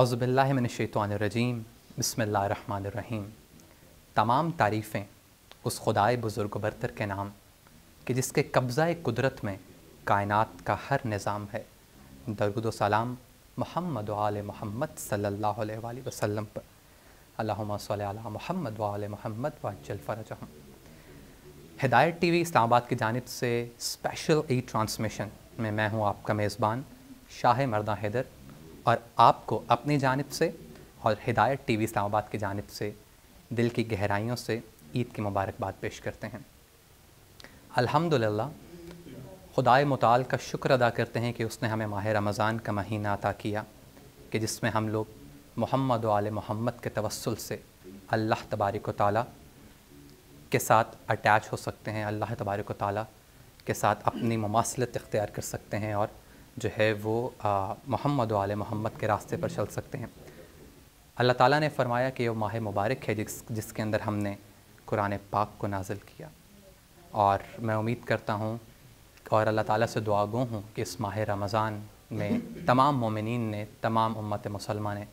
अज़बिल्लाशैतरजीम बसमीम तमाम तारीफ़ें उस खुदाए बुज़ुर्ग बरतर के नाम कि जिसके कब्ज़ा कुदरत में कायनात का हर निज़ाम है दरगुद सलाम महमद आल महमद सल्ला वसम पर अल्ला महमद वाल महमद वाजल फ़रजम हिदायत टी वी इस्लामाबाद की जानब से स्पेशल ई ट्रांसमिशन में मैं हूँ आपका मेज़बान शाह मरदा हैदर और आपको अपनी जानब से और हिदायत टी वी इस्लामाबाद की जानब से दिल की गहराइयों से ईद की मुबारकबाद पेश करते हैं अल्हम्दुलिल्लाह खुदाए मुताल का शुक्र अदा करते हैं कि उसने हमें माह रमज़ान का महीना अता किया कि जिसमें हम लोग मोहम्मद आल मोहम्मद के तवसल से अल्लाह तबारक ताल के साथ अटैच हो सकते हैं अल्लाह तबारक ताल के साथ अपनी मुमासलत इख्तियार कर सकते हैं और जो है वो मोहम्मद वाल मोहम्मद के रास्ते पर चल सकते हैं अल्लाह ताला ने फरमाया कि वो माह मुबारक है जिस जिसके अंदर हमने कुरान पाक को नाजिल किया और मैं उम्मीद करता हूँ और अल्लाह ताला से दुआ गो हूँ कि इस माह रमज़ान में तमाम मोमिन ने तमाम उम्मत मुसलमान ने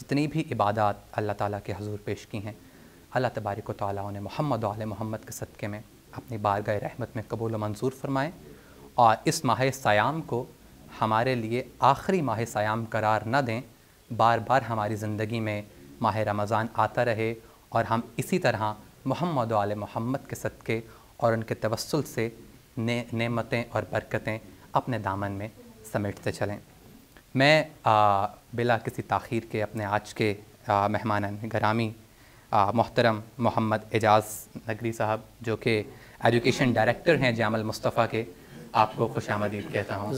जितनी भी इबादत अल्लाह ताला के हजूर पेश की हैं अल्लाह तबारक ताली ने मोहम्मद आल मोहम्मद के सदक़े में अपनी बारगाह रहमत में कबूल मंजूर फरमाएँ और इस माह सयाम को हमारे लिए आखिरी माह सयाम करार न दें बार बार हमारी ज़िंदगी में माह रमज़ान आता रहे और हम इसी तरह मोहम्मद आल मोहम्मद के सदक़े और उनके तवसल से ने नेमतें और बरकतें अपने दामन में समेटते चलें मैं आ, बिला किसी तखीर के अपने आज के मेहमान ग्रामी मोहतरम मोहम्मद एजाज नगरी साहब जो कि एजुकेशन डायरेक्टर हैं जामल मुस्तफ़ा के आपको खुश आमदीद कहता हूँ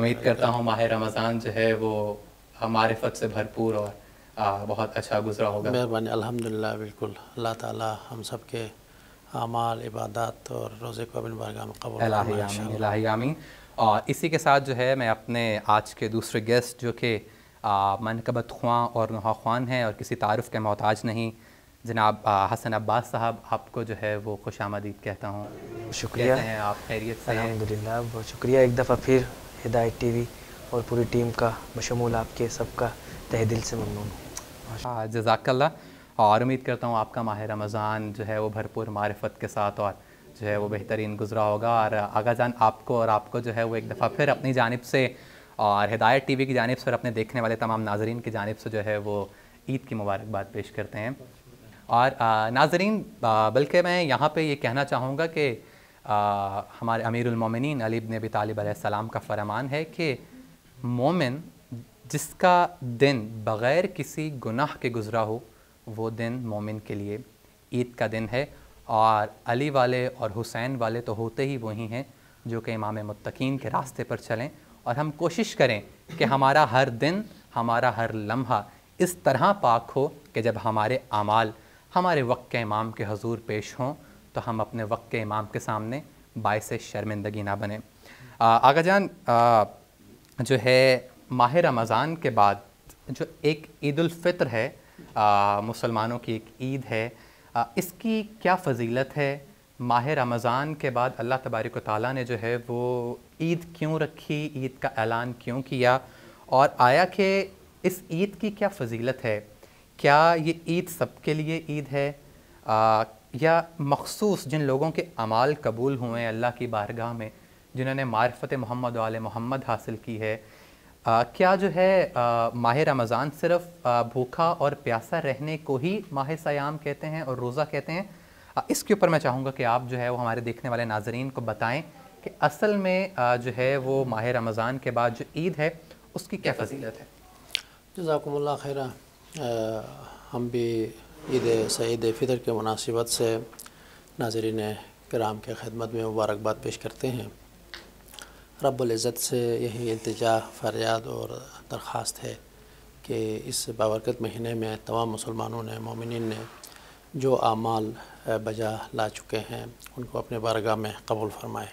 उम्मीद करता हूँ माह रमज़ान जो है वो हमारे फत से भरपूर और बहुत अच्छा गुजरा होगा मेहरबान अल्हम्दुलिल्लाह बिल्कुल अल्लाह ताला हम सब के अमाल इबादत और रोज़े को अपने बारगाह आमीन और इसी के साथ जो है मैं अपने आज के दूसरे गेस्ट जो कि मनकबत ख्वा और नुहा ख्वान हैं और किसी तारफ़ के मोहताज नहीं जनाब हसन अब्बास साहब आपको जो है वो खुश आमदीद कहता हूँ शुक्रिया हैं आप खैरियत से अलहमदिल्ला बहुत शुक्रिया एक दफ़ा फिर हिदायत टी वी और पूरी टीम का बशमूल आपके सबका तह दिल से ममनून हूँ जजाकल्ला और उम्मीद करता हूँ आपका माह रमज़ान जो है वो भरपूर मारफत के साथ और जो है वो बेहतरीन गुजरा होगा और आगा जान आपको और आपको जो है वो एक दफ़ा फिर अपनी जानब से और हिदायत टी वी की जानब से और अपने देखने वाले तमाम नाजरन की जानब से जो है वो ईद की मुबारकबाद पेश करते हैं और नाजरीन बल्कि मैं यहाँ पे ये कहना चाहूँगा कि हमारे अमीरमिन अली इबन अबी तालब का फरमान है कि मोमिन जिसका दिन बग़ैर किसी गुनाह के गुज़रा हो वो दिन मोमिन के लिए ईद का दिन है और अली वाले और हुसैन वाले तो होते ही वही हैं जो कि इमाम मतकीन के रास्ते पर चलें और हम कोशिश करें कि हमारा हर दिन हमारा हर लम्हा इस तरह पाक हो कि जब हमारे अमाल हमारे वक्त के इमाम के हजूर पेश हों तो हम अपने वक्त के इमाम के सामने बायस शर्मिंदगी ना बने आगा जान आ, जो है माह रमज़ान के बाद जो एक ईदालफ़ितर है मुसलमानों की एक ईद है आ, इसकी क्या फजीलत है माह रमज़ान के बाद अल्लाह तबारक ताली ने जो है वो ईद क्यों रखी ईद का ऐलान क्यों किया और आया कि इस ईद की क्या फजीलत है क्या ये ईद सबके लिए ईद है आ, या मखसूस जिन लोगों के अमाल कबूल हुए हैं अल्लाह की बारगाह में जिन्होंने मारफत मोहम्मद वाल मोहम्मद हासिल की है आ, क्या जो है माह रमज़ान सिर्फ आ, भूखा और प्यासा रहने को ही माह सयाम कहते हैं और रोज़ा कहते हैं आ, इसके ऊपर मैं चाहूँगा कि आप जो है वो हमारे देखने वाले नाजरन को बताएँ कि असल में आ, जो है वो माह रमज़ान के बाद जो ईद है उसकी क्या फजीलत है जजाकम्ला खैरा हम भी ईद सईद फ़ितर के मुनासिबत से नाजरीन कराम के ख़दमत में मुबारकबाद पेश करते हैं रब्ज़त से यही इल्तजा फरियाद और दरख्वास्त है कि इस बाबरकत महीने में तमाम मुसलमानों ने ममिन ने जो आमाल बजा ला चुके हैं उनको अपने बारगाह में कबूल फरमाए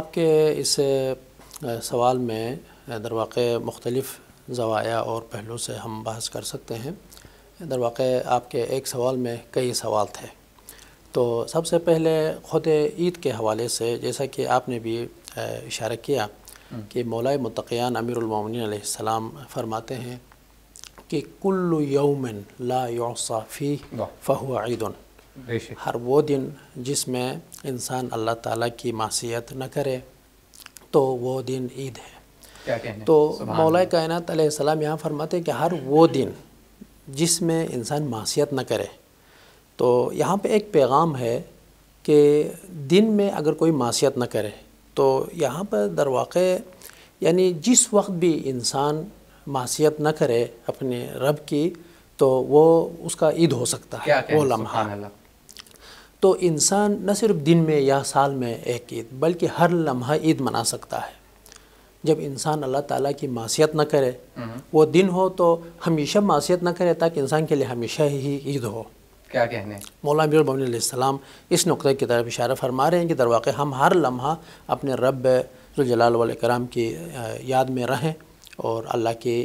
आपके इस सवाल में दरवाके मुख्तलफ़ ज़वाया और पहलू से हम बहस कर सकते हैं इधर वाक़ आपके एक सवाल में कई सवाल थे तो सबसे पहले ख़ुद ईद के हवाले से जैसा कि आपने भी इशारा किया हम्म। कि मौलाए मतक़ियान अमीरमिनसम फरमाते हैं कि कुल्लु यौमिन ला योसाफ़ी फ़हु ईदन हर वो दिन जिसमें इंसान अल्लाह ताला की मासीत न करे तो वो दिन ईद है तो मौला कायनत सलाम यहाँ फरमाते कि हर वो दिन जिसमें इंसान मासीत न करे तो यहाँ पे एक पैगाम है कि दिन में अगर कोई मासीत न करे तो यहाँ पर दरवाक़ यानी जिस वक्त भी इंसान मासीत न करे अपने रब की तो वो उसका ईद हो सकता है वो लम्हा तो इंसान न सिर्फ दिन में या साल में एक ईद बल्कि हर लम्हा ईद मना सकता है जब इंसान अल्लाह ताला की मासीत ना करे वो दिन हो तो हमेशा मासीत ना करे ताकि इंसान के लिए हमेशा ही ईद हो क्या कहने मौला मीरबीसम इस नुक़े की तरफ इशारा फरमा रहे हैं कि दरवाक़ हम हर लम्हा अपने रब जलाल कराम की याद में रहें और अल्लाह की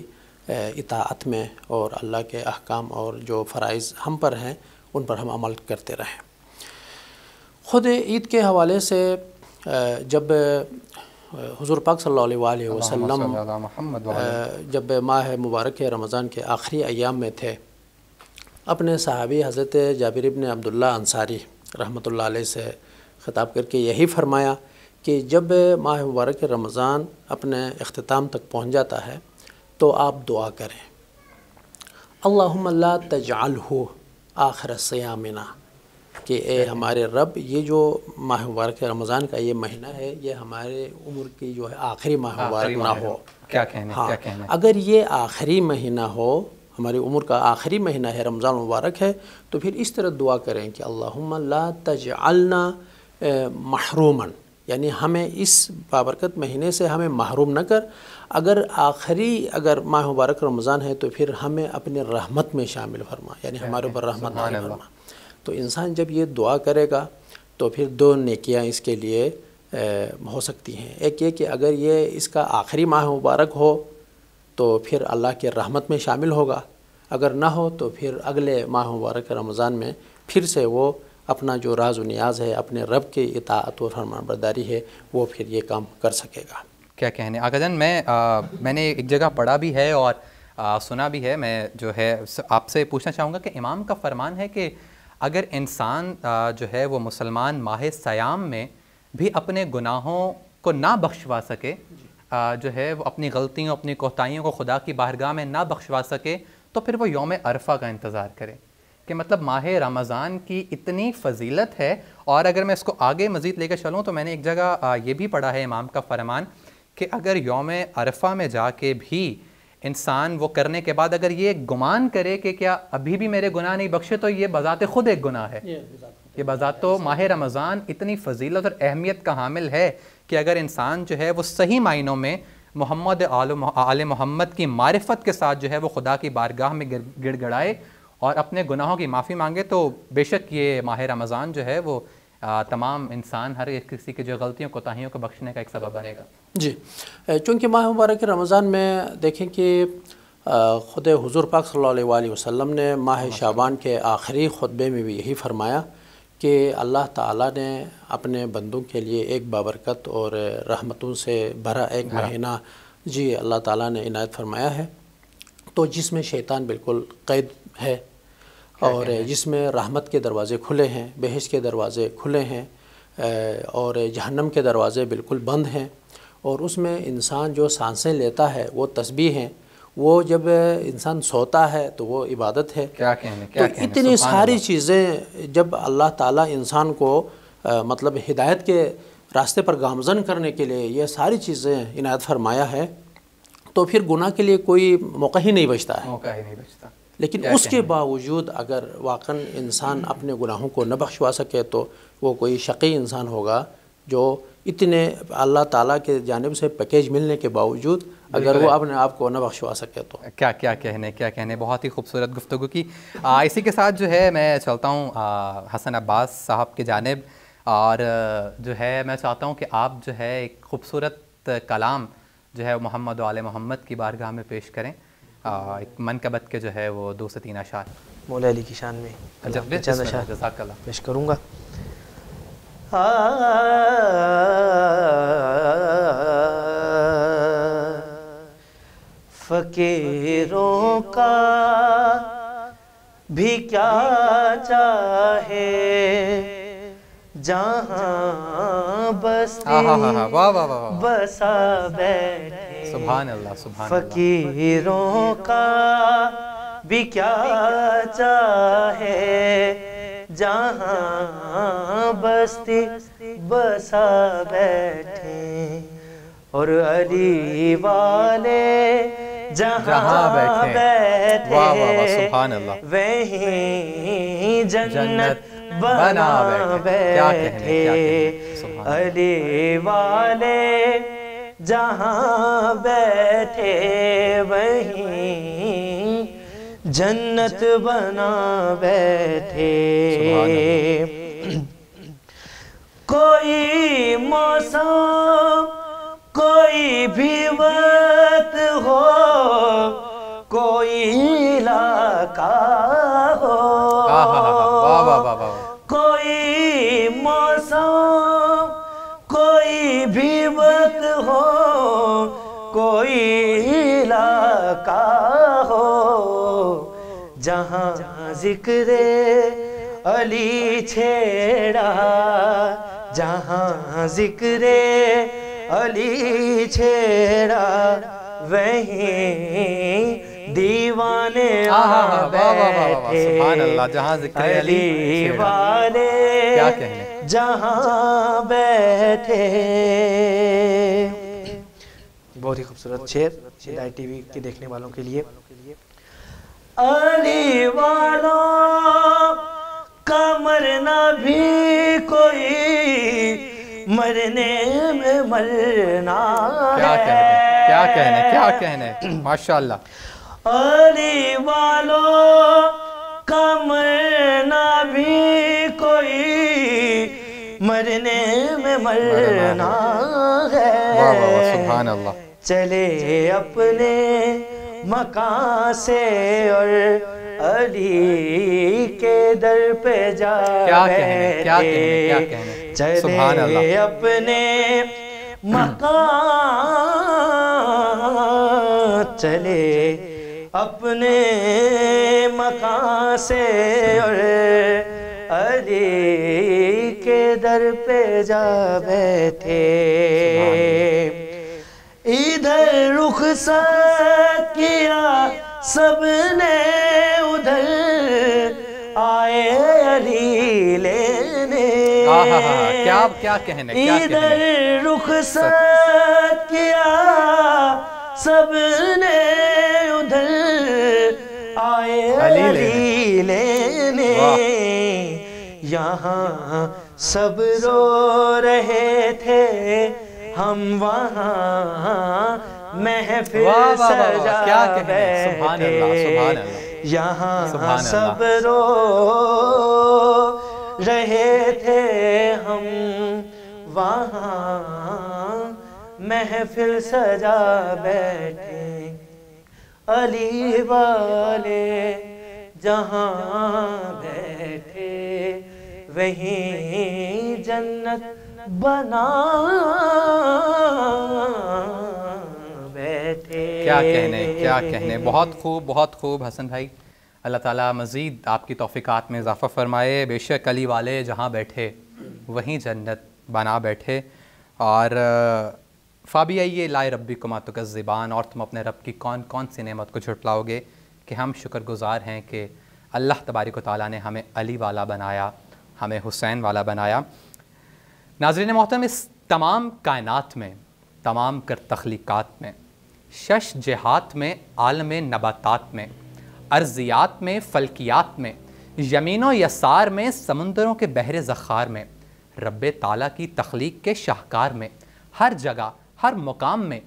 इतात में और अल्लाह के अहकाम और जो फ़रज़ हम पर हैं उन पर हम अमल करते रहें ख़ुद ईद के हवाले से जब हुजूर पाक सल्लल्लाहु अलैहि वसल्लम जब माह मुबारक रमज़ान के आखिरी अयाम में थे अपने सहाबी हज़रत जाबिर इबन अब्दुल्ला अंसारी रहमतुल्लाह अलैह से ख़िताब करके यही फरमाया कि जब माह मुबारक रमज़ान अपने अख्ताम तक पहुँच जाता है तो आप दुआ करें अल्लाह तजाल हो आखिर सयामिना कि ए अच्छा। हमारे रब ये जो माह मुबारक रमज़ान का ये महीना है ये हमारे उम्र की जो है आखिरी माह मुबारक ना हो क्या कहना हाँ क्या कहने? अगर ये आखिरी महीना हो हमारी उम्र का आखिरी महीना है रमज़ान मुबारक है तो फिर इस तरह दुआ करें कि अल्लाह ला तजअलना महरूमन यानी हमें इस बाबरकत महीने से हमें महरूम न कर अगर आखिरी अगर माह मुबारक रमज़ान है तो फिर हमें अपने रहमत में शामिल फरमा यानी हमारे ऊपर रहमत फरमा तो इंसान जब ये दुआ करेगा तो फिर दो नकियाँ इसके लिए हो सकती हैं एक ये कि अगर ये इसका आखिरी माह मुबारक हो तो फिर अल्लाह के रहमत में शामिल होगा अगर ना हो तो फिर अगले माह मुबारक रमज़ान में फिर से वो अपना जो राज नियाज है अपने रब के इतात और फरमानबरदारी है वो फिर ये काम कर सकेगा क्या कहने आकाजन मैं आ, मैंने एक जगह पढ़ा भी है और आ, सुना भी है मैं जो है आपसे पूछना चाहूँगा कि इमाम का फरमान है कि अगर इंसान जो है वो मुसलमान माह सयाम में भी अपने गुनाहों को ना बख्शवा सके जो है वो अपनी गलतियों अपनी कोताहियों को खुदा की बाहरगाह में ना बख्शवा सके तो फिर वो योम अरफा का इंतज़ार करे कि मतलब माह रमज़ान की इतनी फजीलत है और अगर मैं इसको आगे मज़ीद लेकर चलूँ तो मैंने एक जगह ये भी पढ़ा है इमाम का फरमान कि अगर योम अरफा में जाके भी इंसान वो करने के बाद अगर ये गुमान करे कि क्या अभी भी मेरे गुनाह नहीं बख्शे तो ये बजात खुद एक गुनाह है ये बजात तो माह रमज़ान इतनी फजीलत और अहमियत का हामिल है कि अगर इंसान जो है वो सही मायनों में मोहम्मद आल मोहम्मद की मारफत के साथ जो है वो खुदा की बारगाह में गिर गिड़गड़ाए और अपने गुनाहों की माफ़ी मांगे तो बेशक ये माह रमज़ान जो है वो आ, तमाम इंसान हर एक किसी की जो गलतियों कोताहियों को बख्शने का एक सबब बनेगा जी चूँकि माह मुबारक रमज़ान में देखें कि ख़ुद हजूर पाक सल्लल्लाहु अलैहि वसल्लम ने माह शाबान के आखिरी खुतबे में भी यही फरमाया कि अल्लाह ताला ने अपने बंदों के लिए एक बाबरकत और रहमतों से भरा एक हाँ। महीना जी अल्लाह ताला ने इनायत फरमाया है तो जिसमें शैतान बिल्कुल कैद है और जिसमें रहमत के दरवाज़े खुले हैं बहस के दरवाज़े खुले हैं और जहन्नम के दरवाज़े बिल्कुल बंद हैं और उसमें इंसान जो सांसें लेता है वो तस्बी हैं वो जब इंसान सोता है तो वो इबादत है क्या कहने क्या तो कहने, इतनी सारी चीज़ें जब अल्लाह ताला इंसान को आ, मतलब हिदायत के रास्ते पर गामजन करने के लिए ये सारी चीज़ें इनायत फरमाया है तो फिर गुनाह के लिए कोई मौका ही नहीं बचता है मौका ही नहीं बचता लेकिन उसके बावजूद अगर वाकन इंसान अपने गुनाहों को न बख्शवा सके तो वो कोई शकी इंसान होगा जो इतने अल्लाह ताला के जानब से पैकेज मिलने के बावजूद अगर वो अपने आप को न बख्शवा सके तो क्या क्या कहने क्या कहने बहुत ही खूबसूरत गुफ्तु की आ, इसी के साथ जो है मैं चलता हूँ हसन अब्बास साहब के जानब और जो है मैं चाहता हूँ कि आप जो है एक खूबसूरत कलाम जो है मोहम्मद वाल मोहम्मद की बारगाह में पेश करें आ, एक मन कबत के जो है वो दो से तीन अशार मौल की शान में पेश करूँगा फकीरों का भी क्या चाहे जहाँ बस हाँ, हाँ, हाँ, बसा बैठे सुभान अल्लाह सुभान फकीरों का भी क्या चाहे जहाँ बस्ती बसा बैठे और अली वाले जहाँ बैठे वही जन्नत बना बैठे अली वाले जहाँ बैठे वही जन्नत बना बैठे कोई मौसम कोई भी वक्त हो कोई इलाका हो हाँ, हाँ, हाँ, कोई मौसम कोई भी वक्त हो कोई इलाका जहाँ जिक्र अली छेड़ा जहाँ जिक्र अली छेड़ा वहीं दीवाने बैठे जहाँ अली वाले जहाँ बैठे बहुत ही खूबसूरत शेर शेर टी वी के देखने वालों के लिए अली वालों का मरना भी कोई मरने में मरना क्या है। कहने क्या कहने क्या कहने माशाल्लाह अली वालों का मरना भी कोई मरने में मरना है वाह वाह सुभान अल्लाह चले अपने मकान से और अली के दर पे जा चले अपने मकान चले अपने मकान से और अली के दर पे जा बैठे इधर रुख किया सबने उधर आए अली लेने क्या क्या कहने इधर रुख किया सबने उधर आए अली लेने यहाँ सब रो रहे थे हम वहाँ महफिल सजा बैठे यहाँ सब रो रहे थे हम वहाँ महफिल सजा बैठे अली वाले जहाँ बैठे वहीं जन्नत बना बैठे क्या कहने क्या कहने बहुत खूब बहुत खूब हसन भाई अल्लाह ताला मज़ीद आपकी तोफ़ीक़ात में इजाफ़ा फ़रमाए बेशक अली वाले जहाँ बैठे वहीं जन्नत बना बैठे और फाबी आइए लाए रब्बी को का ज़बान और तुम अपने रब की कौन कौन सी नेमत को झुटलाओगे कि हम शुक्रगुजार हैं कि अल्लाह तबारिक ताली ने हमें अली वाला बनाया हमें हुसैन वाला बनाया नाजरन मोहतम इस तमाम कायनात में तमाम कर तख्लीक़ात में शश जहात में आलम नबातात में अर्जियात में फलकियात में यमीन यसार में समंदरों के बहरे ज़खार में रब ताला की तख्लीक के शाहकार में हर जगह हर मुकाम में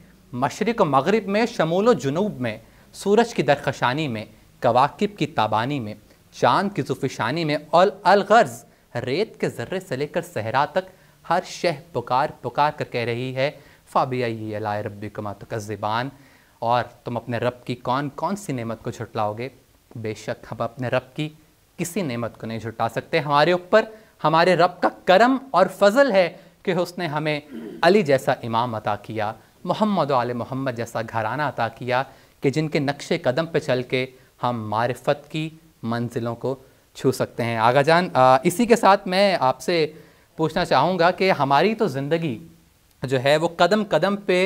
मशरक मगरब में शमूल जनूब में सूरज की दरखशानी में कवाकब की ताबानी में चांद की जुफिशानी में और अलगर्ज रेत के ज़र्रे से लेकर सहरा तक हर शह पुकार पुकार कर कह रही है फ़ाबिया लाए रब कमा तकज़बान और तुम अपने रब की कौन कौन सी नेमत को झुटलाओगे बेशक हम अपने रब की किसी नेमत को नहीं झुटा सकते हमारे ऊपर हमारे रब का करम और फजल है कि उसने हमें अली जैसा इमाम अता किया मोहम्मद आल मोहम्मद जैसा घराना अता किया कि जिनके नक्शे कदम पर चल के हम मारफत की मंजिलों को छू सकते हैं आगा जान आ, इसी के साथ मैं आपसे पूछना चाहूँगा कि हमारी तो ज़िंदगी जो है वो कदम कदम पे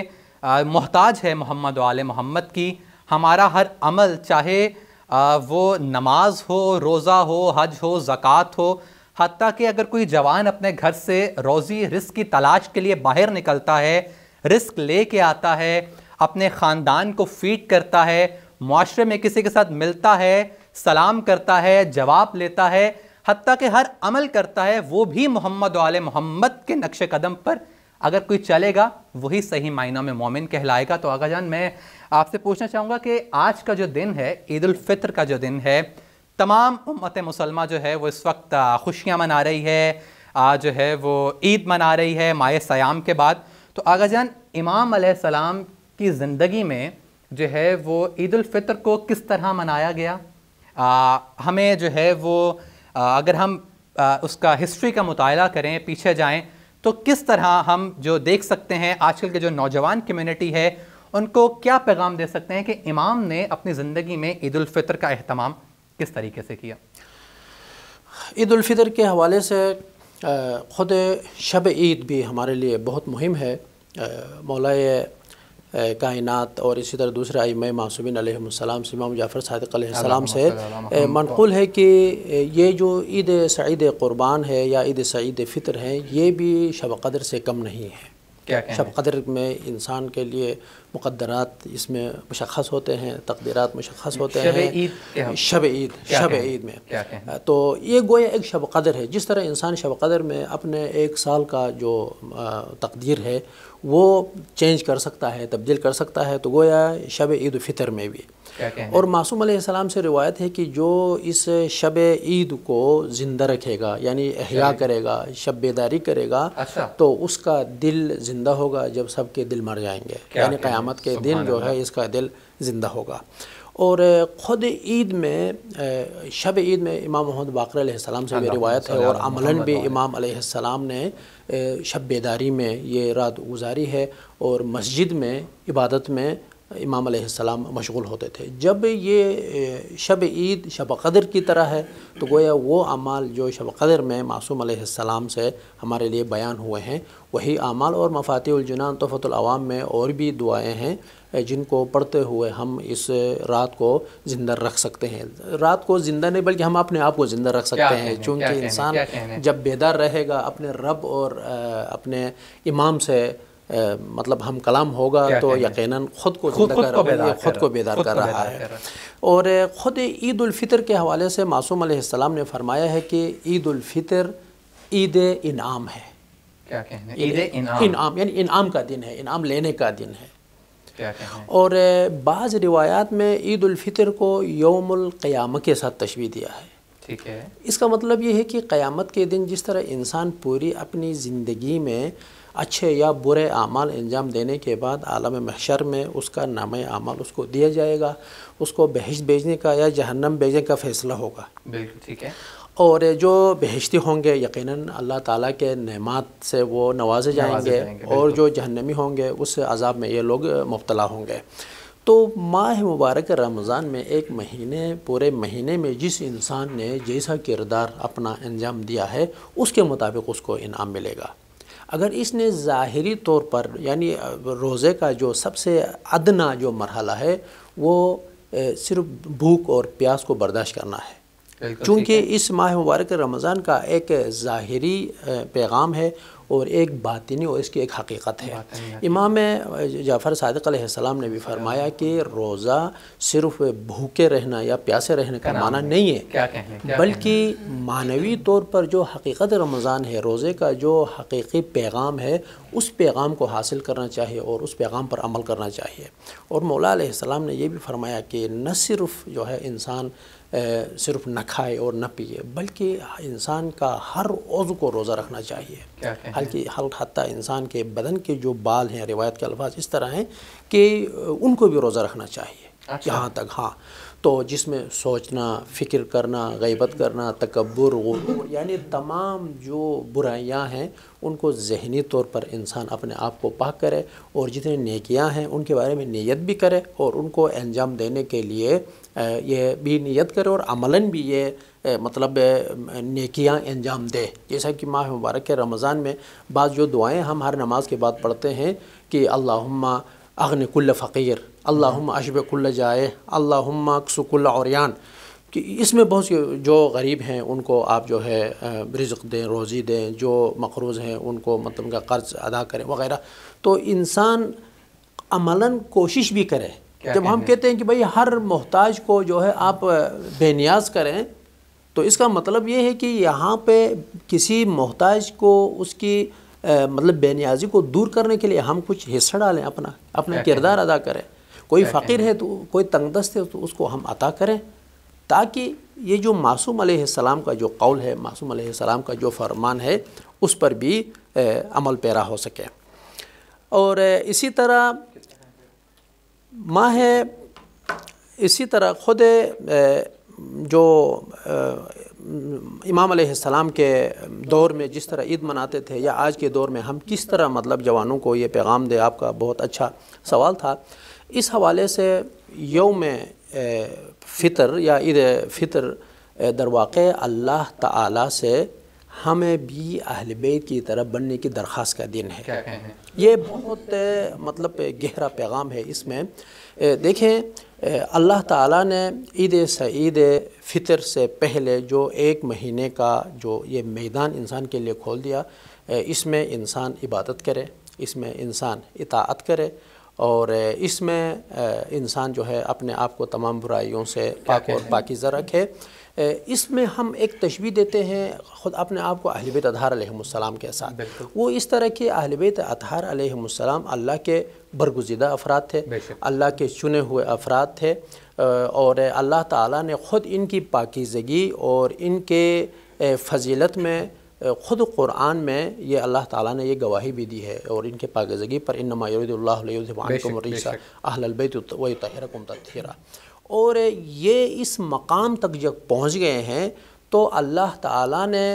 मोहताज है मोहम्मद वाल मोहम्मद की हमारा हर अमल चाहे आ, वो नमाज हो रोज़ा हो हज हो ज़क़़त हो हती कि अगर कोई जवान अपने घर से रोज़ी रिस्क की तलाश के लिए बाहर निकलता है रिस्क ले के आता है अपने ख़ानदान को फीड करता है माशरे में किसी के साथ मिलता है सलाम करता है जवाब लेता है हती के हर अमल करता है वो भी मोहम्मद आल मोहम्मद के नक्श कदम पर अगर कोई चलेगा वही सही मायनों में मोमिन कहलाएगा तो आगा जान मैं आपसे पूछना चाहूँगा कि आज का जो दिन है ईद का जो दिन है तमाम उम्मत मुसलमा जो है वो इस वक्त खुशियाँ मना रही है आज जो है वो ईद मना रही है माय सयाम के बाद तो आगा जान इमाम सलाम की ज़िंदगी में जो है वो ईद को किस तरह मनाया गया आ, हमें जो है वो अगर हम उसका हिस्ट्री का मुताल करें पीछे जाएं तो किस तरह हम जो देख सकते हैं आजकल के जो नौजवान कम्यूनिटी है उनको क्या पैगाम दे सकते हैं कि इमाम ने अपनी ज़िंदगी में ईदालफितर का अहतमाम किस तरीके से किया ईद के हवाले से ख़ुद शब ईद भी हमारे लिए बहुत मुहिम है मौलाए कायनत और इसी तरह दूसरे आईम मासूमिन आसमाम से इमाम जाफ़र सदकाम से मनकूल है कि ये जो ईद सद क़ुरबान है या ईद सद फ़ितर हैं ये भी शब कदर से कम नहीं है क्या शब कदर में इंसान के लिए मुकदरात इसमें मुशखस होते हैं तकदीरत मुशखस होते हैं शब ईद शब ईद में तो ये गोया एक शब कदर है जिस तरह इंसान शब कदर में अपने एक साल का जो तकदीर है वो चेंज कर सकता है तब्दील कर सकता है तो गोया शब ईद फितर में भी और मासूम सलाम से रिवायत है कि जो इस शब ईद को ज़िंदा रखेगा यानी अहया अच्छा। करेगा शब बेदारी करेगा अच्छा। तो उसका दिल ज़िंदा होगा जब सबके दिल मर जाएंगे यानी क़यामत के दिन जो है इसका दिल ज़िंदा होगा और ख़ुद ईद में शब ईद में इमाम मोहम्मद बाकर सलाम से भी रिवायत है और अमलन भी इमाम सलाम ने शब बेदारी में ये रात गुजारी है और मस्जिद में इबादत में इमाम सलाम मशगूल होते थे जब ये शब ईद शब कदर की तरह है तो गोया वो अमाल जो शब कदर में मासूम सलाम से हमारे लिए बयान हुए हैं वही अमाल और मफातजुनान तोफ़तवाम में और भी दुआएं हैं जिनको पढ़ते हुए हम इस रात को ज़िंदा रख सकते हैं रात को ज़िंदा नहीं बल्कि हम अपने आप को ज़िंदा रख सकते हैं चूँकि इंसान जब बेदार रहेगा अपने रब और अपने इमाम से मतलब हम कलाम होगा तो यकीन ख़ुद को खुद, को बेदार खुद को बेदार कर रहा है और ख़ुद ईद उलफ़ितर के हवाले से मासूम अलैहिस्सलाम ने फरमाया है कि ईद उलफ़ितर ईद इनाम है ईद इनाम यानी इनाम का दिन है इनाम लेने का दिन है और बाज़ रिवायात में ईद उलफ़ितर को योमुल क़याम के साथ तशबी दिया है ठीक है इसका मतलब ये है कि क़यामत के दिन जिस तरह इंसान पूरी अपनी ज़िंदगी में अच्छे या बुरे अमाल अंजाम देने के बाद आलम महशर में उसका नाम अमाल उसको दिया जाएगा उसको बहश भेजने का या जहन्नम भेजने का फ़ैसला होगा बिल्कुल ठीक है और जो बेहती होंगे यकीनन अल्लाह ताला के नमात से वो नवाजे जाएंगे, जाएंगे और जो जहन्नमी होंगे उस अजाब में ये लोग मुबतला होंगे तो माह मुबारक रमज़ान में एक महीने पूरे महीने में जिस इंसान ने जैसा किरदार अपना अंजाम दिया है उसके मुताबिक उसको इनाम मिलेगा अगर इसने ज़ाहरी तौर पर यानी रोज़े का जो सबसे अदना जो मरहला है वो सिर्फ भूख और प्यास को बर्दाश्त करना है चूँकि इस माह मुबारक रमज़ान का एक ज़ाहरी पैगाम है और एक बातनी और इसकी एक हकीकत है इमाम जाफ़र सदक़लम ने भी फरमाया कि रोज़ा सिर्फ भूखे रहना या प्यासे रहने का माना नहीं है बल्कि मानवी तौर पर जो हकीकत रमज़ान है रोज़े का जो हकीकी पैगाम है उस पैगाम को हासिल करना चाहिए और उस पैगाम पर अमल करना चाहिए और मौलाम ने यह भी फरमाया कि न सिर्फ जो है इंसान सिर्फ न खाए और न पिए बल्कि इंसान का हर उज़ को रोज़ा रखना चाहिए हल्कि हल हती इंसान के बदन के जो बाल हैं रिवायत के अल्फाज इस तरह हैं कि उनको भी रोज़ा रखना चाहिए अच्छा। यहाँ तक हाँ तो जिसमें सोचना फ़िक्र करना गैबत करना तकबर यानी तमाम जो बुराइयाँ हैं उनको जहनी तौर पर इंसान अपने आप को पाक करे और जितने नेकियाँ हैं उनके बारे में नीयत भी करे और उनको अंजाम देने के लिए ये भी नीयत करे और अमला भी ये मतलब नेकियां अंजाम दे जैसा कि माह मुबारक के रमज़ान में बाद जो दुआएं हम हर नमाज के बाद पढ़ते हैं कि अल्लाहुम्मा अगन कुल्ल फ़कीर अल्लाहुम्मा अशब कुल्ल जाए अल्लाहुम्मा अक्सकुल्ल औरियान कि इसमें बहुत से जो गरीब हैं उनको आप जो है रिज्क दें रोज़ी दें जो मकरूज़ हैं उनको मतलब उनका कर्ज़ अदा करें वगैरह तो इंसान अमला कोशिश भी करे जब हम कहते हैं कि भाई हर मोहताज को जो है आप बेनियाज करें तो इसका मतलब ये है कि यहाँ पे किसी मोहताज को उसकी आ, मतलब बेनियाजी को दूर करने के लिए हम कुछ हिस्सा डालें अपना अपना किरदार अदा करें कोई फ़कीर है तो कोई तंगदस्त है तो उसको हम अता करें ताकि ये जो मासूम सलाम का जो कौल है मासूम सलाम का जो फरमान है उस पर भी आ, अमल पैरा हो सके और इसी तरह माह इसी तरह ख़ुद जो इमाम अलैहिस्सलाम के दौर में जिस तरह ईद मनाते थे या आज के दौर में हम किस तरह मतलब जवानों को ये पैगाम दे आपका बहुत अच्छा सवाल था इस हवाले से योम फ़ितर या ईद फ़ितर दरवाक़ अल्लाह ताला से हमें भी अहल बैत की तरफ बनने की दरख्वास्त का दिन है ये बहुत मतलब गहरा पैगाम है इसमें देखें अल्लाह ताला ने ईद सईद फितर से पहले जो एक महीने का जो ये मैदान इंसान के लिए खोल दिया इसमें इंसान इबादत करे इसमें इंसान इतात करे और इसमें इंसान जो है अपने आप को तमाम बुराइयों से पाक और पाकिज़ा रखे इसमें हम एक तशबी देते हैं ख़ुद अपने आप को अहलबैत आसमाम के साथ वो इस तरह के अहलबैत आसमाम अल्लाह के बरगुजीदा अफराद थे अल्लाह के चुने हुए अफराद थे और अल्लाह ताला ने ख़ुद इनकी पाकिज़गी और इनके फजीलत में ख़ुद कुरान में ये अल्लाह ताला ने ये गवाही भी दी है और इनके पाकिज़गी पर इन नमायदी अहलबैत वही तहरकम तथीरा और ये इस मकाम तक जब पहुँच गए हैं तो अल्लाह ताला ने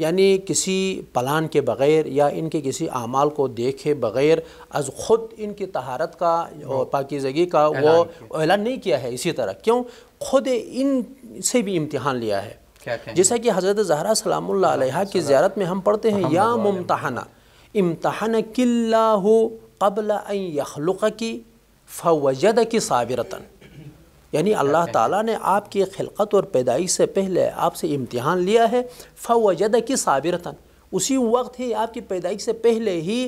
यानी किसी पलान के बग़ैर या इनके किसी अमाल को देखे बग़ैर अज ख़ुद इनकी तहारत का और हाँ। पाकिजगी का वो ऐलान नहीं किया है इसी तरह क्यों खुद इन से भी इम्तहान लिया है जैसा कि हज़रत जहरा सलाम की ज़्यारत में हम पढ़ते हैं या मुमतहाना इम्तहान किल्ला हो कबला यखलुक़ की फ़वजद की साबिरतन यानी अल्लाह ताला ने आपकी खिलकत और पैदाइश से पहले आपसे इम्तिहान लिया है फ़वजद की साबिरतन उसी वक्त ही आपकी पैदाइश से पहले ही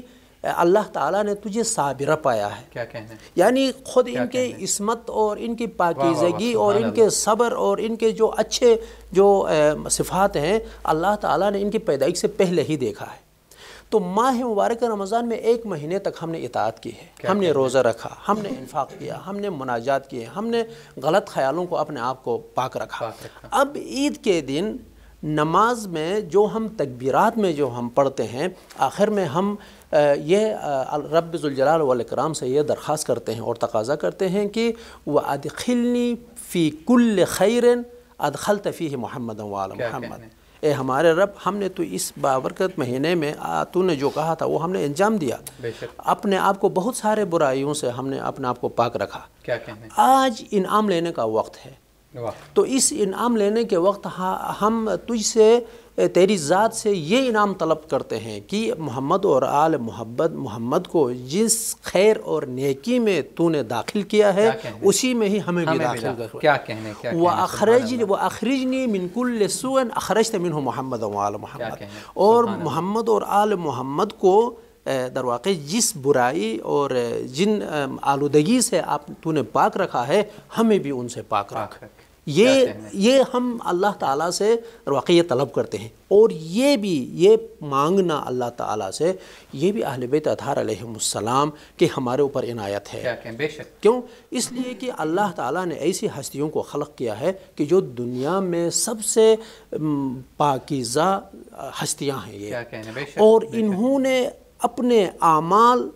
अल्लाह ताला ने तुझे साबिर पाया है क्या कहने यानी ख़ुद इनके इसमत और इनकी पाकिजगी और इनके सब्र और इनके जो अच्छे जो सिफ़ात हैं अल्लाह ताला ने इनकी पैदाइश से पहले ही देखा है तो माह मुबारक रमज़ान में एक महीने तक हमने इतात की है हमने रोज़ा रखा हमने इन्फाक किया हमने मुनाजात किए हमने गलत ख्यालों को अपने आप को पाक रखा, पाक रखा। अब ईद के दिन नमाज में जो हम तकबीरात में जो हम पढ़ते हैं आखिर में हम ये रब्ज़ुलजलाल वालकराम से ये दरख्वास्त करते हैं और तकाजा करते हैं कि वह अदखिलनी फ़ी कुल खैरन अदखल तफ़ी मोहम्मद वाल मोहम्मद ए हमारे रब हमने तो इस बाबरकत महीने में तूने जो कहा था वो हमने अंजाम दिया अपने आप को बहुत सारे बुराइयों से हमने अपने आप को पाक रखा क्या कहने? आज इनाम लेने का वक्त है तो इस इनाम लेने के वक्त हम तुझसे तेरी ज़ात से ये इनाम तलब करते हैं कि मोहम्मद और आल मोहब्बत मोहम्मद को जिस खैर और नेकी में तूने दाखिल किया है उसी में ही हमें, हमें भी दाखिल कर क्या कहने क्या वह अखरज व अखरजनी मिनकुल सुन अखरज मिन मोहम्मद आल मोहम्मद और मोहम्मद और आल मोहम्मद को दरवाके जिस बुराई और जिन आलूदगी से आप तूने पाक रखा है हमें भी उनसे पाक रख ये ये हम अल्लाह ताला से वाक़ तलब करते हैं और ये भी ये मांगना अल्लाह ताला से ये भी अहल बेत के हमारे ऊपर इनायत है बेशक क्यों इसलिए कि अल्लाह ताला ने ऐसी हस्तियों को खलक किया है कि जो दुनिया में सबसे पाकिज़ा हस्तियाँ हैं ये और इन्होंने अपने आमाल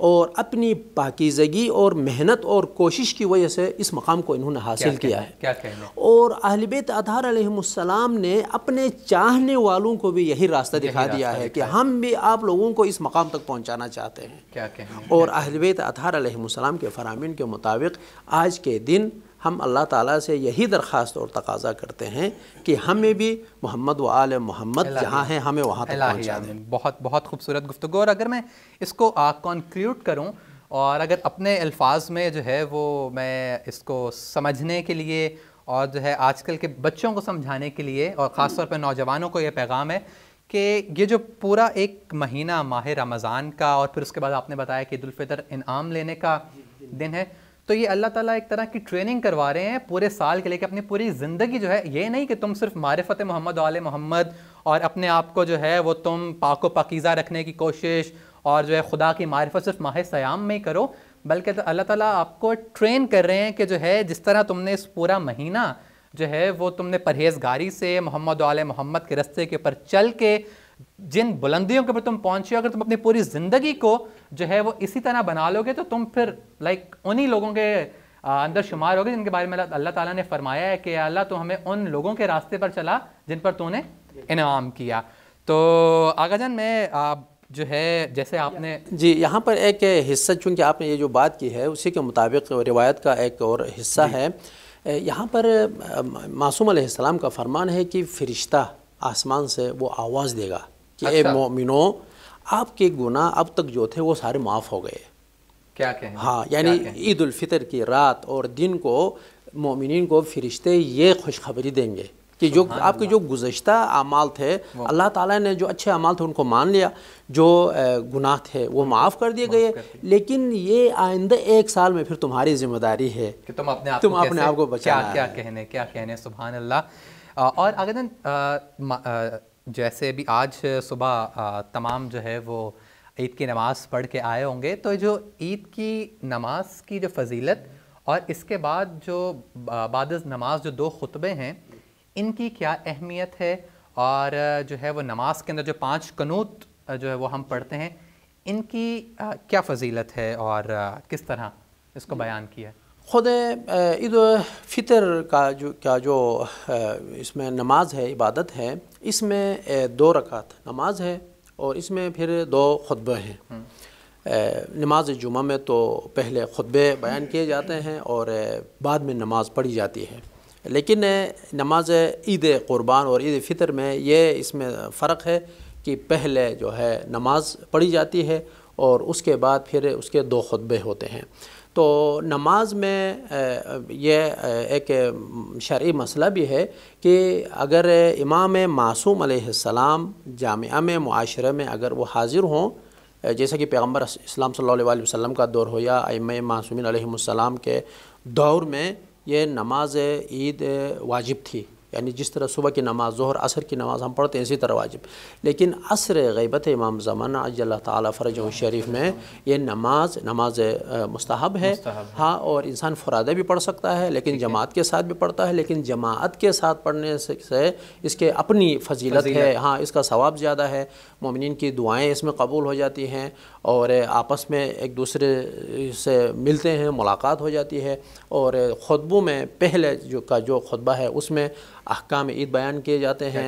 और अपनी पाकिजगी और मेहनत और कोशिश की वजह से इस मकाम को इन्होंने हासिल किया है क्या कहना और अहलबेत अधार अलैहिस्सलाम ने अपने चाहने वालों को भी यही रास्ता यही दिखा रास्ता दिया है कि हम भी आप लोगों को इस मकाम तक पहुंचाना चाहते हैं क्या कहना और अहलबेत अधार अलैहिस्सलाम के फरामीन के मुताबिक आज के दिन हम अल्लाह ताला से यही दरख्वास्त और तकाजा करते हैं कि हमें भी मोहम्मद व आल मोहम्मद जहाँ हैं हमें वहाँ तक पहुँचा दें बहुत बहुत खूबसूरत गुफ्तु और अगर मैं इसको कॉन्क्लूड करूँ और अगर अपने अल्फाज में जो है वो मैं इसको समझने के लिए और जो है आजकल के बच्चों को समझाने के लिए और ख़ास तौर पर नौजवानों को ये पैगाम है कि ये जो पूरा एक महीना माह रमज़ान का और फिर उसके बाद आपने बताया कि ईदालफ़ितर इनाम लेने का दिन है तो ये अल्लाह ताला एक तरह की ट्रेनिंग करवा रहे हैं पूरे साल के लेके अपनी पूरी ज़िंदगी जो है ये नहीं कि तुम सिर्फ मारफत मोहम्मद वाले मोहम्मद और अपने आप को जो है वो तुम पाको पकीज़ा रखने की कोशिश और जो है खुदा की मारफत सिर्फ माह सयाम में ही करो बल्कि तो अल्लाह ताला आपको ट्रेन कर रहे हैं कि जो है जिस तरह तुमने इस पूरा महीना जो है वो तुमने परहेजगारी से मोहम्मद वाले मोहम्मद के रस्ते के ऊपर चल के जिन बुलंदियों के ऊपर तुम पहुंचे हो अगर तुम अपनी पूरी जिंदगी को जो है वो इसी तरह बना लोगे तो तुम फिर लाइक उन्हीं लोगों के अंदर शुमार होगे जिनके बारे में अल्लाह ताला ने फरमाया है कि अल्लाह तो हमें उन लोगों के रास्ते पर चला जिन पर तूने इनाम किया तो आगा जान मैं आप जो है जैसे आपने जी यहाँ पर एक हिस्सा चूँकि आपने ये जो बात की है उसी के मुताबिक रिवायत का एक और हिस्सा है यहाँ पर मासूम का फरमान है कि फ़रिश्ता आसमान से वो आवाज़ देगा कि अच्छा। मोमिनो आपके गुनाह अब तक जो थे वो सारे माफ़ हो गए क्या कहें हाँ यानी ईद उलफ़ितर की रात और दिन को मोमिन को फरिश्ते ये खुशखबरी देंगे कि जो आपके जो गुज्त अमाल थे अल्लाह ताला ने जो अच्छे अमाल थे उनको मान लिया जो गुनाह थे वो हाँ, माफ़ कर दिए गए लेकिन ये आइंदा एक साल में फिर तुम्हारी जिम्मेदारी है कि तुम अपने आप तुम अपने आप को बचा क्या क्या कहने क्या कहने सुबह अल्लाह और अगर जैसे भी आज सुबह तमाम जो है वो ईद की नमाज़ पढ़ के आए होंगे तो जो ईद की नमाज की जो फजीलत और इसके बाद जो बाद नमाज जो दो खुतबे हैं इनकी क्या अहमियत है और जो है वो नमाज के अंदर जो पांच कनूत जो है वो हम पढ़ते हैं इनकी क्या फजीलत है और किस तरह इसको बयान किया है ख़ुद ईद फितर का जो क्या जो इसमें नमाज है इबादत है इसमें दो रकात नमाज है और इसमें फिर दो खुतबे हैं हम्म। नमाज जुमा में तो पहले खुतबे बयान किए जाते हैं और बाद में नमाज पढ़ी जाती है लेकिन नमाज ईद क़ुरबान और ईद फितर में ये इसमें फ़र्क है कि पहले जो है नमाज पढ़ी जाती है और उसके बाद फिर उसके दो खुतबे होते हैं तो नमाज में ये एक शर्य मसला भी है कि अगर इमाम मासूम सलाम जाम में माशरे में अगर वो हाज़िर हों जैसे कि पैगम्बर इस्लाम सल्लल्लाहु अलैहि वसल्लम का दौर हो या अम मासूमिन के दौर में ये नमाज ईद वाजिब थी यानी जिस तरह सुबह की नमाज़ जहर असर की नमाज़ हम पढ़ते हैं इसी तरह वाजिब लेकिन असर गैबत इमाम ज़मान अजल ताली फ़रज शरीफ में ये नमाज नमाज मुस्तहब है हाँ और इंसान फरादा भी पढ़ सकता है लेकिन जमात के साथ भी पढ़ता है लेकिन जमात के साथ पढ़ने से इसके अपनी फजीलत है हाँ इसका सवाब ज़्यादा है मोमिन की दुआएं इसमें कबूल हो जाती हैं और आपस में एक दूसरे से मिलते हैं मुलाकात हो जाती है और खुतबों में पहले जो का जो खुतबा है उसमें अहकाम ईद बयान किए जाते हैं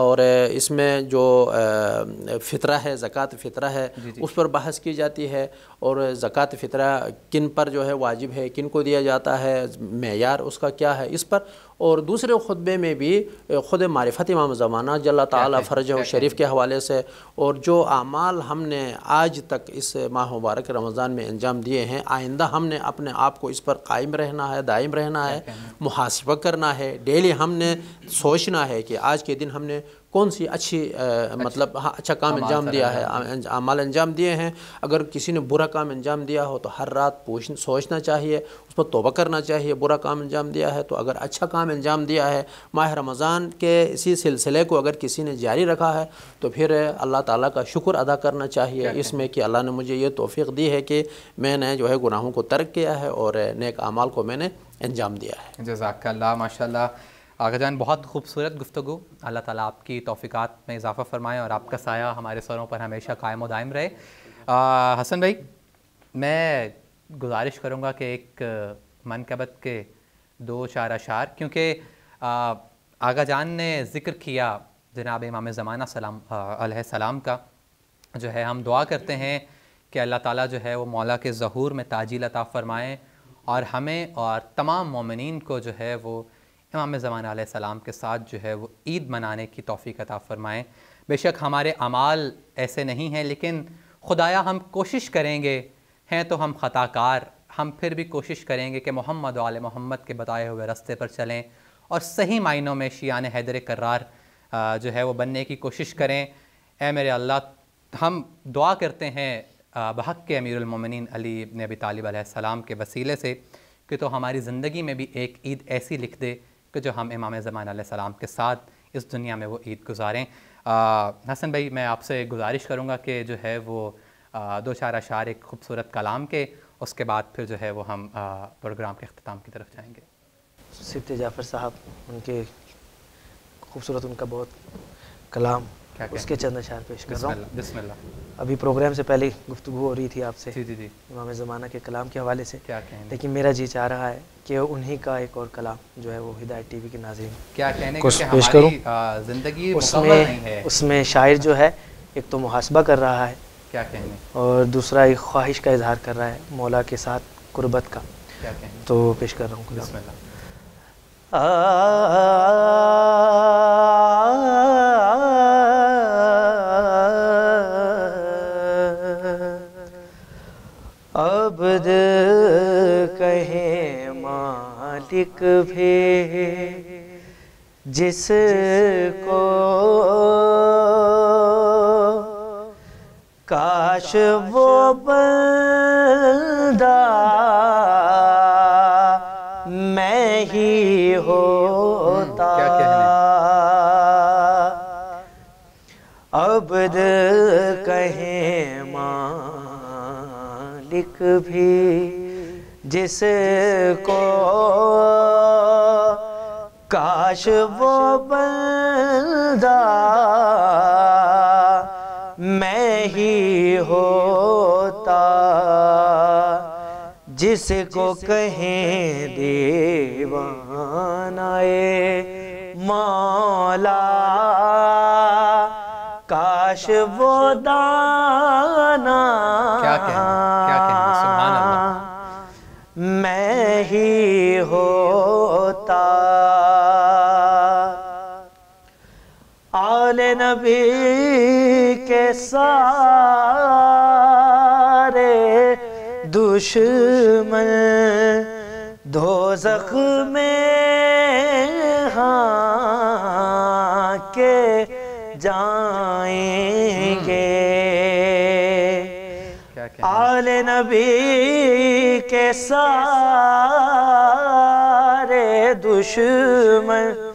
और इसमें जो फितरा है ज़क़़त फितरा है उस पर बहस की जाती है और ज़क़़त फितरा किन पर जो है वाजिब है किन को दिया जाता है मैार उसका क्या है इस पर और दूसरे खुतबे में भी ख़ुद मारफत इमाम ज़माना जल्ला ताली फ़र्ज शरीफ के हवाले से और जो अमाल हमने आज तक इस माह मुबारक रमज़ान में अंजाम दिए हैं आइंदा हमने अपने आप को इस पर कायम रहना है दायम रहना है मुहासबा करना है डेली हमने सोचना है कि आज के दिन हमने कौन सी अच्छी आ, मतलब हाँ अच्छा काम अंजाम दिया हाँ, है हाँ। अमाल अंजाम दिए हैं अगर किसी ने बुरा काम अंजाम दिया हो तो हर रात पूछ सोचना चाहिए उस पर तोबा करना चाहिए बुरा काम अंजाम दिया है तो अगर अच्छा काम अंजाम दिया है माह रमज़ान के इसी सिलसिले को अगर किसी ने जारी रखा है तो फिर अल्लाह ताला का शुक्र अदा करना चाहिए इसमें कि अल्लाह ने मुझे ये तोफ़ी दी है कि मैंने जो है गुनाहों को तर्क किया है और नेक अमाल को मैंने अंजाम दिया है जजाकल्ला माशा आगा जान बहुत खूबसूरत गुफ्तु अल्लाह ताला आपकी तोफ़ीक़ात में इजाफ़ा फरमाएँ और आपका साया हमारे सरों पर हमेशा कायम दायम रहे आ, हसन भाई मैं गुजारिश करूँगा कि एक मन कबत के दो चार अशार क्योंकि आगा जान ने ज़िक्र किया जनाब इमाम ज़माना सलाम सलाम का जो है हम दुआ करते हैं कि अल्लाह ताला जो है वो मौला के जहूर में ताजी लता फ़रमाएँ और हमें और तमाम ममिन को जो है वो इमाम ज़मान सलाम के साथ जो है वो ईद मनाने की तोफ़ी अता फ़रमाएँ बेशक हमारे अमाल ऐसे नहीं हैं लेकिन खुदाया हम कोशिश करेंगे हैं तो हम ख़ाकार हम फिर भी कोशिश करेंगे कि मोहम्मद वाल मोहम्मद के बताए हुए रस्ते पर चलें और सही मायनों में शियान हैदर करार जो है वो बनने की कोशिश करें ए मेरे अल्लाह हम दुआ करते हैं बहक के अमीरमिन अली नबी तालिबल के वसीले से कि तो हमारी ज़िंदगी में भी एक ईद ऐसी लिख दे कि जो हम इमाम ज़मान सलाम के साथ इस दुनिया में वो ईद गुजारें हसन भाई मैं आपसे गुजारिश करूँगा कि जो है वो आ, दो चार अशार एक खूबसूरत कलाम के उसके बाद फिर जो है वो हम आ, प्रोग्राम के अख्ताम की तरफ जाएंगे सिद्ध जाफ़र साहब उनके खूबसूरत उनका बहुत कलाम उसके चंद अशार पेश कर रहा हूँ अभी प्रोग्राम से पहले गुफ्तु हो रही थी आपसे इमाम ज़माना के कलाम के हवाले से क्या लेकिन मेरा जी चाह रहा है कि उन्हीं का एक और कलाम जो है वो हिदायत टीवी के नाजिम क्या कहने कुछ पेश करूँ जिंदगी उसमें उसमें शायर जो है एक तो मुहासबा कर रहा है क्या कहने और दूसरा एक ख्वाहिश का इजहार कर रहा है मौला के साथ कुर्बत का क्या कहने तो पेश कर रहा हूँ एक भी जिसको काश वो बंदा मैं ही होता अबद कहे मालिक भी जिसको काश वो बंदा मैं ही होता जिसको कहे देवानाए मौला काश वो दाना क्या कहें क्या कहें मैं ही हो नबी के सारे दुश्मन दोजख में हाँ के जाएंगे आल नबी के सारे दुश्मन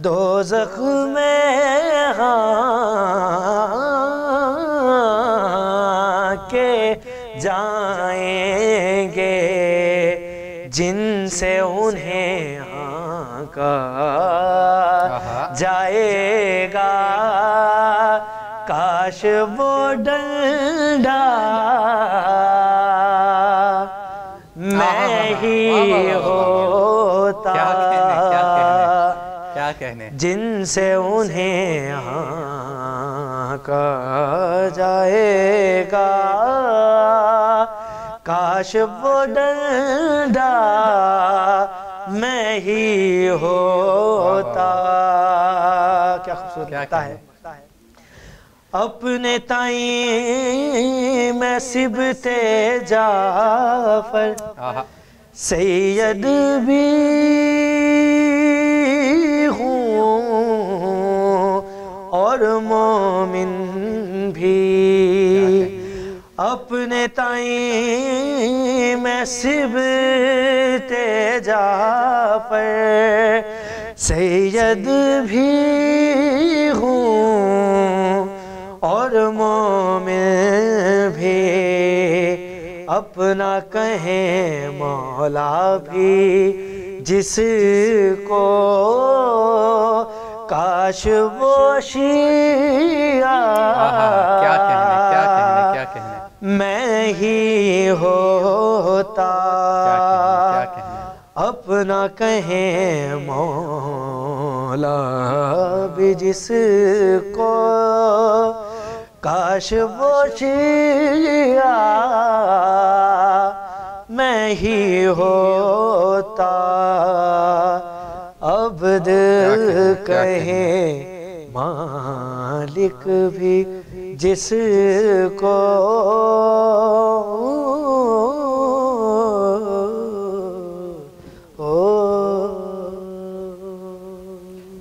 दो में के जाएंगे जिनसे उन्हें आका का जाएगा काश वो डंडा कहने जिनसे उन्हें का जाएगा काश वो डंडा मैं ही होता क्या खूबसूरत लगता है अपने ताई मैं सिबते जाफर सैयद भी भी हूँ और मोमिन भी अपने तई मैं सिब तेजा पर सैयद भी हूँ और मोमिन भी अपना कहे मौला भी जिसको काश वो शिया मैं ही होता अपना कहे मोला भी जिसको काश वो शिया मैं ही होता दिल कहे मालिक भी जिसको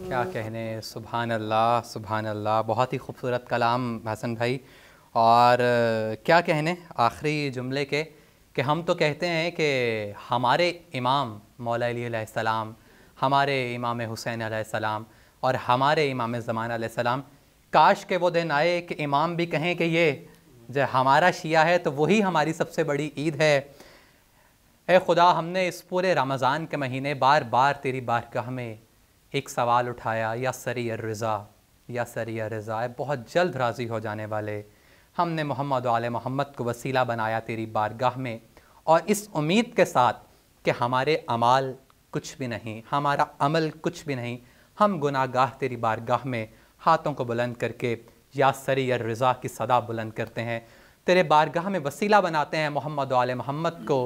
क्या कहने सुबहान अल्लाह सुबहान अल्लाह बहुत ही खूबसूरत कलाम हसन भाई और क्या कहने आखिरी जुमले के कि हम तो कहते हैं कि हमारे इमाम मौलाम हमारे इमाम हुसैन आसमाम और हमारे इमाम ज़मान सलाम काश के वो दिन आए कि इमाम भी कहें कि ये जो हमारा शिया है तो वही हमारी सबसे बड़ी ईद है ए खुदा हमने इस पूरे रमज़ान के महीने बार बार तेरी बारगाह में एक सवाल उठाया या सर रज़ा या सर रज़ा बहुत जल्द राज़ी हो जाने वाले हमने मोहम्मद आल मोहम्मद को वसीला बनाया तेरी बारगाह में और इस उम्मीद के साथ कि हमारे अमाल कुछ भी नहीं हमारा अमल कुछ भी नहीं हम गुनागाह तेरी बारगाह में हाथों को बुलंद करके या सरी या रज़ा की सदा बुलंद करते हैं तेरे बारगाह में वसीला बनाते हैं मोहम्मद आल मोहम्मद को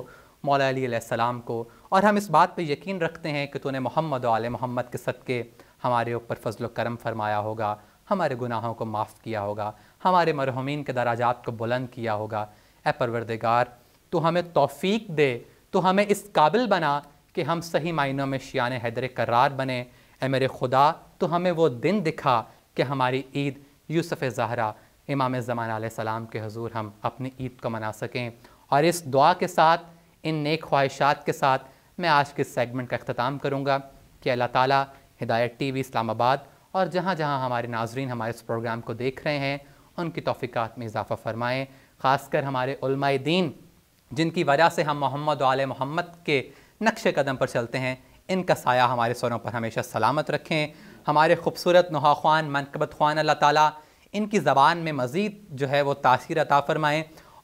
मौलाम को और हम इस बात पर यकीन रखते हैं कि तूने मोहम्मद आल मोहम्मद के सदक़े हमारे ऊपर फ़जल करम फरमाया होगा हमारे गुनाहों को माफ़ किया होगा हमारे मरहमीन के दराजात को बुलंद किया होगा ए परवरदगार तो हमें तोफ़ीक दे तो हमें इस काबिल बना कि हम सही मायनों में शियान हैदर करार बने ए मेरे खुदा तो हमें वो दिन दिखा कि हमारी ईद यूसफ़ ज़हरा इमाम ज़मान सलाम के हजूर हम अपनी ईद को मना सकें और इस दुआ के साथ इन नेक ख्वाहिशात के साथ मैं आज के सेगमेंट का अख्ताम करूँगा कि अल्लाह ताली हिदायत टी वी इस्लामाबाद और जहाँ जहाँ हमारे नाजरीन हमारे इस प्रोग्राम को देख रहे हैं उनकी तोफ़ीक़ात में इजाफ़ा फ़रमाएँ ख़ासकर हमारे दीन जिनकी वजह से हम मोहम्मद आल मोहम्मद के नक्श कदम पर चलते हैं इनका साया हमारे सरों पर हमेशा सलामत रखें हमारे खूबसूरत नुहा ख्वान मनकबत ख्वान अल्लाह ताली इनकी ज़बान में मज़ीद जो है वो तासीर अता फ़रमाएँ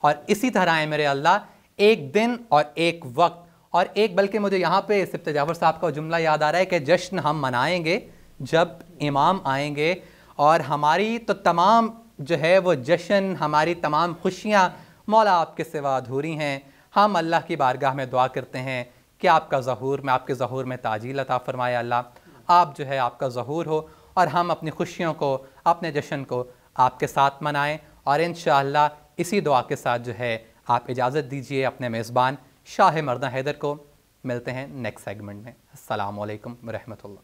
और इसी तरह है मेरे अल्लाह एक दिन और एक वक्त और एक बल्कि मुझे यहाँ पर सिप्त जाफर साहब का जुमला याद आ रहा है कि जश्न हम मनाएँगे जब इमाम आएँगे और हमारी तो तमाम जो है वो जश्न हमारी तमाम खुशियाँ मौला आपके सिवा अधूरी हैं हम अल्लाह की बारगाह में दुआ करते हैं कि आपका जहूर में आपके जहूर में ताजी लता फरमाए अल्लाह आप जो है आपका जहूर हो और हम अपनी खुशियों को अपने जश्न को आपके साथ मनाएं और इन इसी दुआ के साथ जो है आप इजाज़त दीजिए अपने मेज़बान शाह मरदा हैदर को मिलते हैं नेक्स्ट सेगमेंट में अल्लाम वरहमल